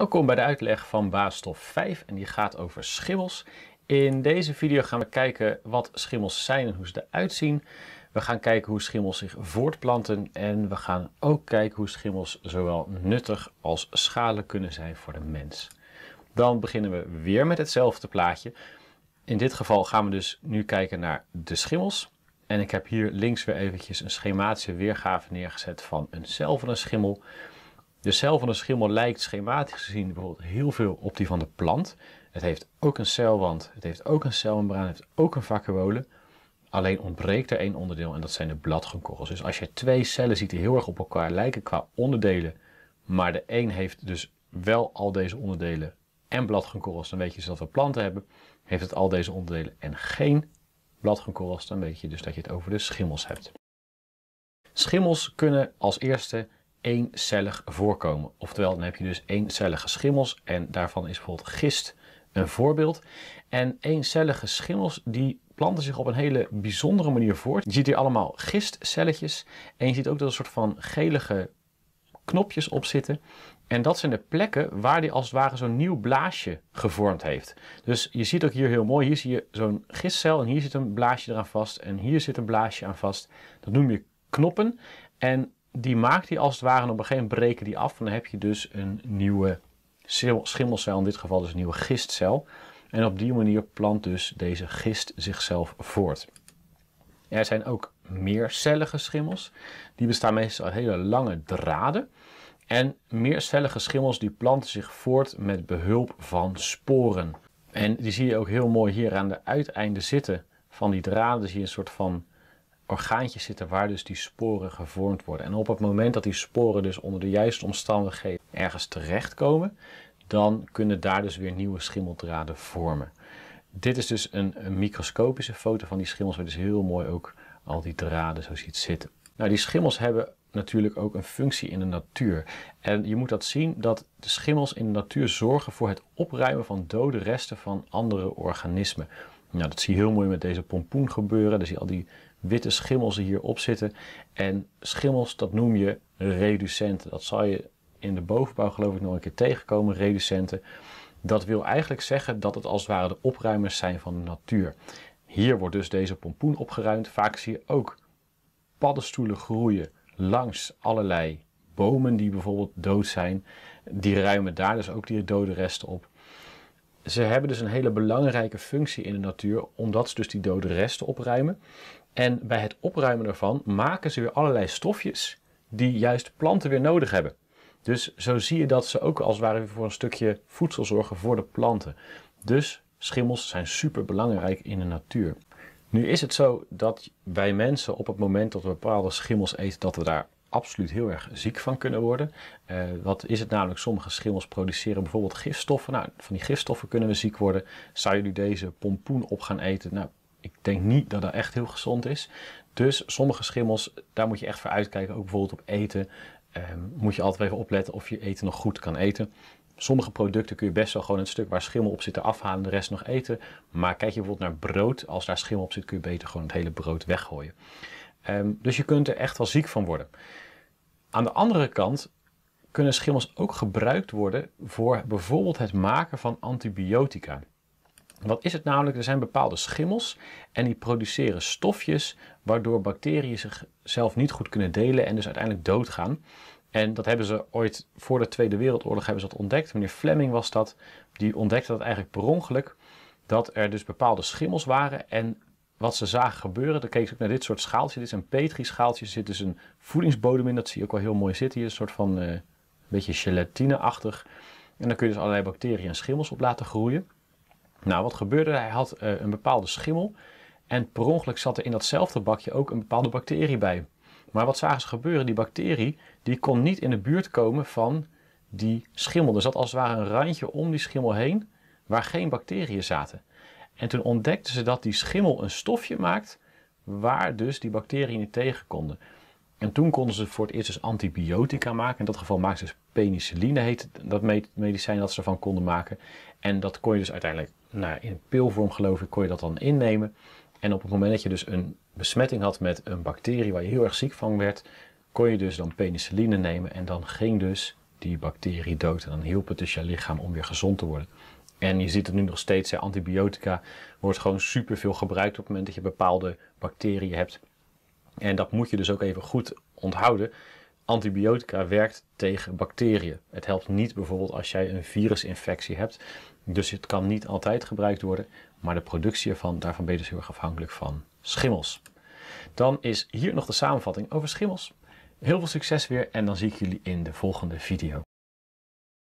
Welkom nou, bij de uitleg van baasstof 5 en die gaat over schimmels. In deze video gaan we kijken wat schimmels zijn en hoe ze eruit zien. We gaan kijken hoe schimmels zich voortplanten en we gaan ook kijken hoe schimmels zowel nuttig als schadelijk kunnen zijn voor de mens. Dan beginnen we weer met hetzelfde plaatje. In dit geval gaan we dus nu kijken naar de schimmels. En ik heb hier links weer eventjes een schematische weergave neergezet van een cel van een schimmel. De cel van de schimmel lijkt schematisch gezien bijvoorbeeld heel veel op die van de plant. Het heeft ook een celwand, het heeft ook een celmembraan, het heeft ook een vacuole. Alleen ontbreekt er één onderdeel en dat zijn de bladgroenkorrels. Dus als je twee cellen ziet die heel erg op elkaar lijken qua onderdelen, maar de een heeft dus wel al deze onderdelen en bladgroenkorrels, dan weet je dus dat we planten hebben. Heeft het al deze onderdelen en geen bladgroenkorrels, dan weet je dus dat je het over de schimmels hebt. Schimmels kunnen als eerste eencellig voorkomen. Oftewel, dan heb je dus eencellige schimmels en daarvan is bijvoorbeeld gist een voorbeeld. En eencellige schimmels die planten zich op een hele bijzondere manier voort. Je ziet hier allemaal gistcelletjes en je ziet ook dat er een soort van gelige knopjes op zitten. En dat zijn de plekken waar die als het ware zo'n nieuw blaasje gevormd heeft. Dus je ziet ook hier heel mooi, hier zie je zo'n gistcel en hier zit een blaasje eraan vast en hier zit een blaasje aan vast. Dat noem je knoppen. En die maakt die als het ware en op een gegeven moment breken die af. En dan heb je dus een nieuwe schimmelcel, in dit geval dus een nieuwe gistcel. En op die manier plant dus deze gist zichzelf voort. Er zijn ook meercellige schimmels. Die bestaan meestal uit hele lange draden. En meercellige schimmels die planten zich voort met behulp van sporen. En die zie je ook heel mooi hier aan de uiteinden zitten van die draden. Zie je een soort van orgaantjes zitten waar dus die sporen gevormd worden. En op het moment dat die sporen dus onder de juiste omstandigheden ergens terechtkomen, dan kunnen daar dus weer nieuwe schimmeldraden vormen. Dit is dus een, microscopische foto van die schimmels, waar dus heel mooi ook al die draden zo ziet zitten. Nou, die schimmels hebben natuurlijk ook een functie in de natuur. En je moet dat zien dat de schimmels in de natuur zorgen voor het opruimen van dode resten van andere organismen. Nou, dat zie je heel mooi met deze pompoen gebeuren. Daar zie je al die witte hier hierop zitten. En schimmels, dat noem je reducenten. Dat zal je in de bovenbouw geloof ik nog een keer tegenkomen, reducenten. Dat wil eigenlijk zeggen dat het als het ware de opruimers zijn van de natuur. Hier wordt dus deze pompoen opgeruimd. Vaak zie je ook paddenstoelen groeien langs allerlei bomen die bijvoorbeeld dood zijn. Die ruimen daar dus ook die dode resten op ze hebben dus een hele belangrijke functie in de natuur, omdat ze dus die dode resten opruimen. En bij het opruimen daarvan maken ze weer allerlei stofjes die juist planten weer nodig hebben. Dus zo zie je dat ze ook als het ware voor een stukje voedsel zorgen voor de planten. Dus schimmels zijn super belangrijk in de natuur. Nu is het zo dat wij mensen op het moment dat we bepaalde schimmels eten, dat we daar absoluut heel erg ziek van kunnen worden. Eh, wat is het namelijk? Sommige schimmels produceren bijvoorbeeld gifstoffen. Nou, van die gifstoffen kunnen we ziek worden. Zou je nu deze pompoen op gaan eten? Nou, ik denk niet dat dat echt heel gezond is. Dus sommige schimmels, daar moet je echt voor uitkijken. Ook bijvoorbeeld op eten ehm, moet je altijd even opletten of je eten nog goed kan eten. Sommige producten kun je best wel gewoon een stuk waar schimmel op zit afhalen, de rest nog eten. Maar kijk je bijvoorbeeld naar brood, als daar schimmel op zit kun je beter gewoon het hele brood weggooien. Ehm, dus je kunt er echt wel ziek van worden. Aan de andere kant kunnen schimmels ook gebruikt worden voor bijvoorbeeld het maken van antibiotica. Wat is het namelijk? Er zijn bepaalde schimmels en die produceren stofjes waardoor bacteriën zichzelf niet goed kunnen delen en dus uiteindelijk doodgaan. En dat hebben ze ooit voor de Tweede Wereldoorlog hebben ze dat ontdekt. Meneer Fleming was dat, die ontdekte dat eigenlijk per ongeluk. Dat er dus bepaalde schimmels waren en wat ze zagen gebeuren. Dan keek ze ook naar dit soort schaaltjes. Dit is een petrischaaltje. Er zit dus een voedingsbodem in. Dat zie je ook wel heel mooi zitten hier. Een soort van uh, beetje gelatine-achtig. En dan kun je dus allerlei bacteriën en schimmels op laten groeien. Nou, wat gebeurde? Hij had eh, een bepaalde schimmel. En per ongeluk zat er in datzelfde bakje ook een bepaalde bacterie bij. Maar wat zagen ze gebeuren? Die bacterie die kon niet in de buurt komen van die schimmel. Er zat als het ware een randje om die schimmel heen waar geen bacteriën zaten. En toen ontdekten ze dat die schimmel een stofje maakt waar dus die bacteriën niet tegen konden. En toen konden ze voor het eerst dus antibiotica maken. In dat geval maakten ze dus penicilline, heet dat medicijn dat ze ervan konden maken. En dat kon je dus uiteindelijk, nou, in pilvorm geloof ik, kon je dat dan innemen. En op het moment dat je dus een besmetting had met een bacterie waar je heel erg ziek van werd, kon je dus dan penicilline nemen en dan ging dus die bacterie dood. En dan hielp het dus je lichaam om weer gezond te worden. En je ziet het nu nog steeds, hè, antibiotica wordt gewoon superveel gebruikt op het moment dat je bepaalde bacteriën hebt. En dat moet je dus ook even goed onthouden. Antibiotica werkt tegen bacteriën. Het helpt niet bijvoorbeeld als jij een virusinfectie hebt. Dus het kan niet altijd gebruikt worden, maar de productie ervan, daarvan ben je dus heel erg afhankelijk van schimmels. Dan is hier nog de samenvatting over schimmels. Heel veel succes weer en dan zie ik jullie in de volgende video.